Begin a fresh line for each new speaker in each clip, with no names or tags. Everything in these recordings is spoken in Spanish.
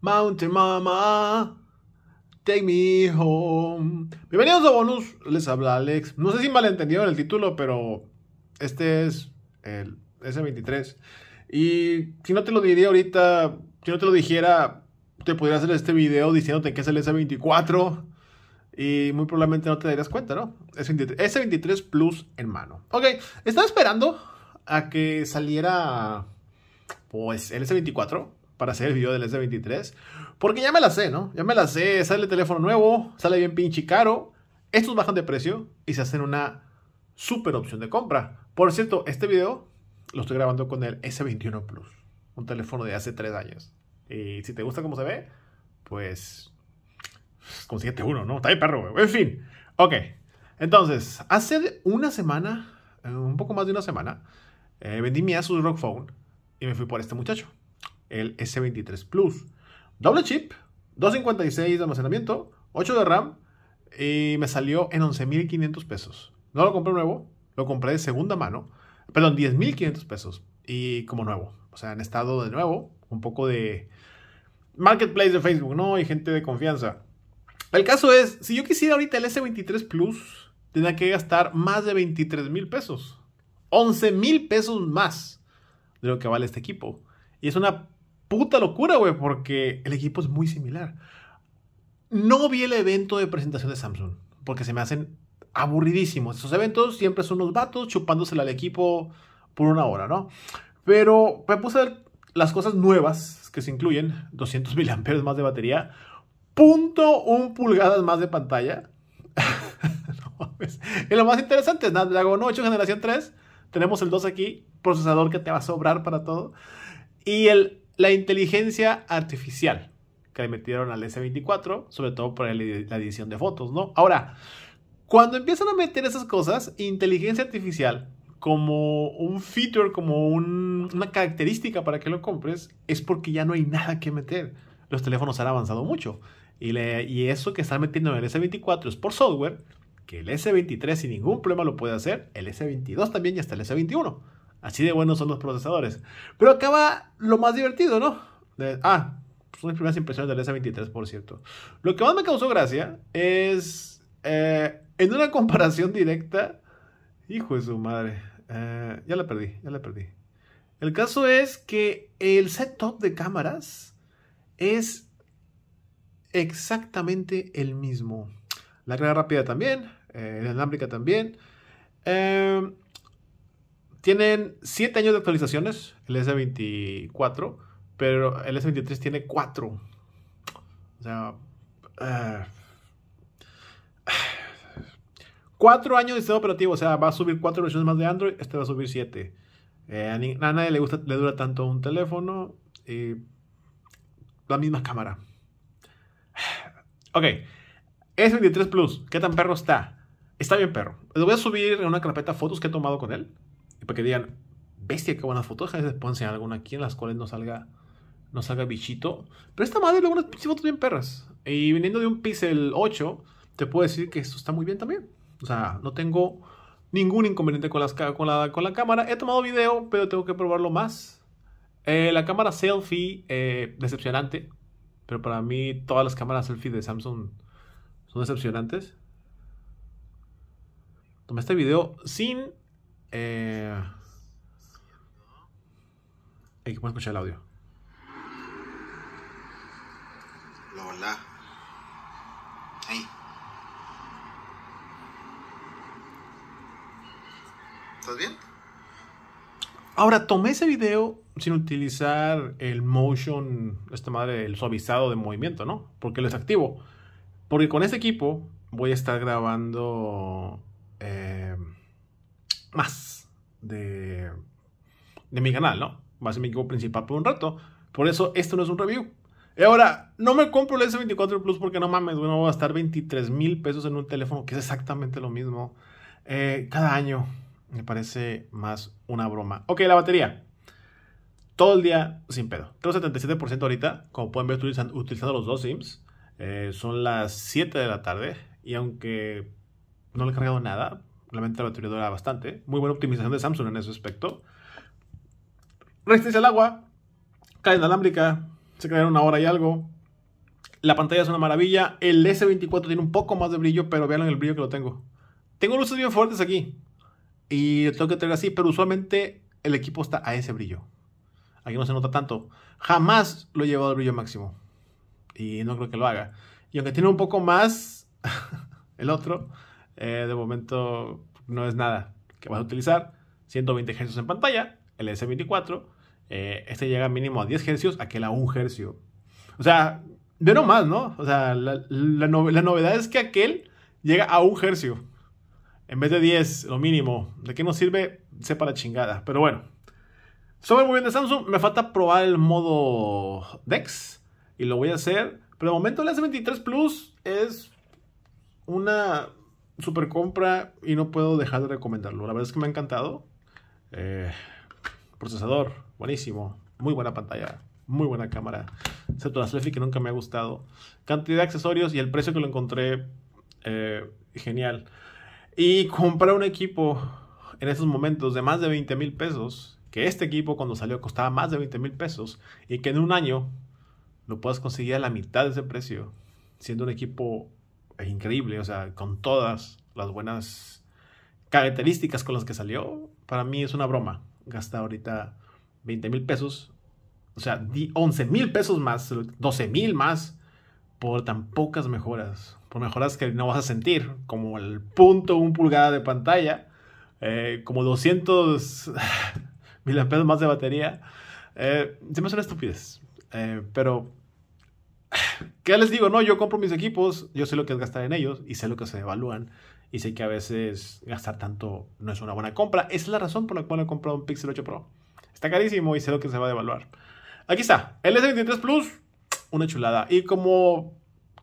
Mountain Mama, take me home. Bienvenidos a Bonus, les habla Alex. No sé si malentendieron el título, pero este es el S23. Y si no te lo diría ahorita, si no te lo dijera, te podría hacer este video diciéndote que es el S24. Y muy probablemente no te darías cuenta, ¿no? S23, S23 Plus en mano. Ok, estaba esperando a que saliera pues s 24 para hacer el video del S23. Porque ya me la sé, ¿no? Ya me la sé, sale el teléfono nuevo, sale bien pinche caro. Estos bajan de precio y se hacen una super opción de compra. Por cierto, este video lo estoy grabando con el S21 Plus, un teléfono de hace tres años. Y si te gusta cómo se ve, pues consíguete uno, ¿no? Está ahí perro, güey. En fin. Ok. Entonces, hace una semana, eh, un poco más de una semana, eh, vendí mi Asus ROG Phone y me fui por este muchacho, el S23 Plus. Doble chip, 256 de almacenamiento, 8 de RAM y me salió en 11.500 pesos. No lo compré nuevo, lo compré de segunda mano, perdón, 10.500 pesos y como nuevo. O sea, en estado de nuevo, un poco de marketplace de Facebook, ¿no? Y gente de confianza. El caso es, si yo quisiera ahorita el S23 Plus, tendría que gastar más de 23 mil pesos. 11 mil pesos más de lo que vale este equipo. Y es una puta locura, güey, porque el equipo es muy similar. No vi el evento de presentación de Samsung, porque se me hacen aburridísimos. Esos eventos siempre son unos vatos chupándosela al equipo por una hora, ¿no? Pero me puse las cosas nuevas que se incluyen, 200 miliamperes más de batería, punto un pulgadas más de pantalla. y lo más interesante es 8 generación 3 tenemos el 2 aquí, procesador que te va a sobrar para todo. Y el, la inteligencia artificial que le metieron al S24, sobre todo por la edición de fotos, ¿no? Ahora, cuando empiezan a meter esas cosas, inteligencia artificial como un feature, como una característica para que lo compres, es porque ya no hay nada que meter. Los teléfonos han avanzado mucho. Y, le, y eso que están metiendo en el S24 es por software, que el S23 sin ningún problema lo puede hacer, el S22 también y hasta el S21. Así de buenos son los procesadores. Pero acaba lo más divertido, ¿no? ah, son mis pues, primeras impresiones del S23, por cierto. Lo que más me causó gracia es, eh, en una comparación directa, hijo de su madre, eh, ya la perdí, ya la perdí. El caso es que el setup de cámaras es exactamente el mismo. La carga rápida también, eh, la inalámbrica también. Em, tienen 7 años de actualizaciones, el S24, pero el S23 tiene 4. O sea, 4 ah, años de sistema operativo, o sea, va a subir 4 versiones más de Android, este va a subir 7. Eh, a nadie le gusta, le dura tanto un teléfono y la misma cámara. Ok, S23 Plus, ¿qué tan perro está? Está bien perro. Les voy a subir en una carpeta fotos que he tomado con él. Para que digan, bestia, qué buenas fotos. A veces pueden enseñar alguna aquí en las cuales no salga, no salga bichito. Pero esta madre luego unas fotos bien perras. Y viniendo de un Pixel 8, te puedo decir que esto está muy bien también. O sea, no tengo ningún inconveniente con, las, con, la, con la cámara. He tomado video, pero tengo que probarlo más. Eh, la cámara selfie, eh, decepcionante. Pero para mí todas las cámaras selfie de Samsung son decepcionantes. Tomé este video sin... Eh... Hay que escuchar el audio. hola ¿Estás bien? Ahora, tomé ese video sin utilizar el motion, esta madre, el suavizado de movimiento, ¿no? Porque lo desactivo. Porque con ese equipo voy a estar grabando eh, más de, mi canal, ¿no? Va a ser mi equipo principal por un rato. Por eso esto no es un review. Y ahora, no me compro el S24 Plus porque no mames, bueno, voy a gastar 23 mil pesos en un teléfono que es exactamente lo mismo eh, cada año. Me parece más una broma. Ok, la batería. Todo el día sin pedo. Tengo 77% ahorita. Como pueden ver, utilizando los dos SIMs. Eh, son las 7 de la tarde y aunque no le he cargado nada, realmente la batería dura bastante. Muy buena optimización de Samsung en ese aspecto. Resistencia al agua, cae inalámbrica, se cayeron una hora y algo. La pantalla es una maravilla. El S24 tiene un poco más de brillo, pero vean el brillo que lo tengo. Tengo luces bien fuertes aquí. Y tengo que tener así, pero usualmente el equipo está a ese brillo. Aquí no se nota tanto. Jamás lo he llevado al brillo máximo. Y no creo que lo haga. Y aunque tiene un poco más, el otro, eh, de momento no es nada que vas a utilizar. 120 Hz en pantalla, el S24. Eh, este llega mínimo a 10 Hz, aquel a 1 Hz. O sea, de no más, ¿no? O sea, la, la, novedad es que aquel llega a 1 Hz. En vez de 10, lo mínimo. ¿De qué nos sirve? Sepa la chingada. Pero bueno. Sobre muy bien de Samsung. Me falta probar el modo DEX y lo voy a hacer. Pero de momento el S23 Plus es una super compra y no puedo dejar de recomendarlo. La verdad es que me ha encantado. Eh, procesador, buenísimo. Muy buena pantalla, muy buena cámara. Excepto la selfie que nunca me ha gustado. Cantidad de accesorios y el precio que lo encontré eh, genial. Y comprar un equipo en esos momentos de más de 20 mil pesos, que este equipo cuando salió costaba más de 20 mil pesos y que en un año lo puedas conseguir a la mitad de ese precio, siendo un equipo increíble, o sea, con todas las buenas características con las que salió, para mí es una broma. Gasta ahorita 20 mil pesos, o sea, 11 mil pesos más, 12 mil más, por tan pocas mejoras, por mejoras que no vas a sentir, como el punto un pulgada de pantalla, eh, como 200 mil pesos más de batería. Eh, se me suena estupidez. Eh, pero, ¿qué les digo? No, yo compro mis equipos, yo sé lo que es gastar en ellos y sé lo que se devalúan Y sé que a veces gastar tanto no es una buena compra. Esa es la razón por la cual he comprado un Pixel 8 Pro. Está carísimo y sé lo que se va a devaluar. Aquí está, el S23 Plus, una chulada. Y como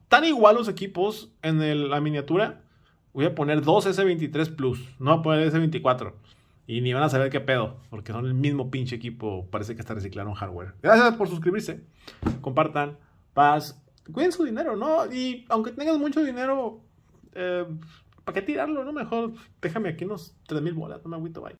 tan igual los equipos en la miniatura, voy a poner dos S23 Plus, no voy a poner S24. Y ni van a saber qué pedo, porque son el mismo pinche equipo. Parece que hasta reciclaron hardware. Gracias por suscribirse. Compartan. Paz. Cuiden su dinero, ¿no? Y aunque tengas mucho dinero, eh, ¿para qué tirarlo? No, mejor déjame aquí unos 3,000 mil bolas. No me agüito, bye.